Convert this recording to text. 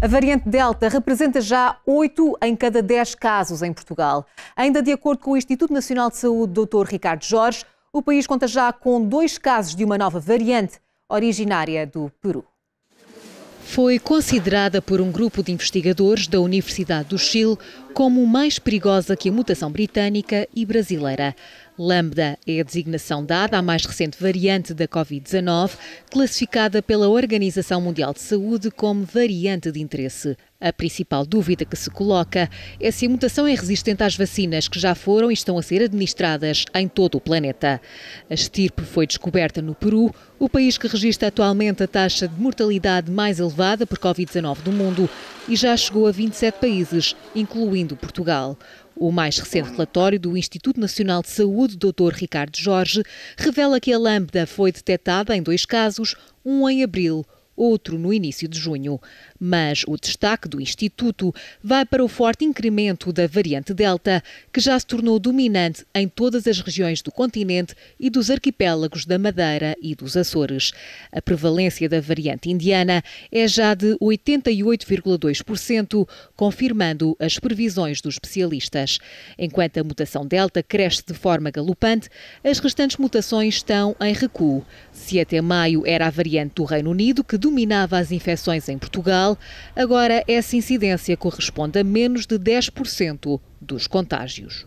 A variante Delta representa já 8 em cada 10 casos em Portugal. Ainda de acordo com o Instituto Nacional de Saúde, Dr. Ricardo Jorge, o país conta já com dois casos de uma nova variante originária do Peru. Foi considerada por um grupo de investigadores da Universidade do Chile como mais perigosa que a mutação britânica e brasileira. Lambda é a designação dada à mais recente variante da Covid-19, classificada pela Organização Mundial de Saúde como variante de interesse. A principal dúvida que se coloca é se a mutação é resistente às vacinas que já foram e estão a ser administradas em todo o planeta. A estirpe foi descoberta no Peru, o país que registra atualmente a taxa de mortalidade mais elevada por Covid-19 do mundo, e já chegou a 27 países, incluindo incluindo Portugal. O mais recente relatório do Instituto Nacional de Saúde, Dr. Ricardo Jorge, revela que a lambda foi detectada em dois casos, um em abril, outro no início de junho. Mas o destaque do Instituto vai para o forte incremento da variante Delta, que já se tornou dominante em todas as regiões do continente e dos arquipélagos da Madeira e dos Açores. A prevalência da variante indiana é já de 88,2%, confirmando as previsões dos especialistas. Enquanto a mutação Delta cresce de forma galopante, as restantes mutações estão em recuo. Se até maio era a variante do Reino Unido que dominava as infecções em Portugal, agora essa incidência corresponde a menos de 10% dos contágios.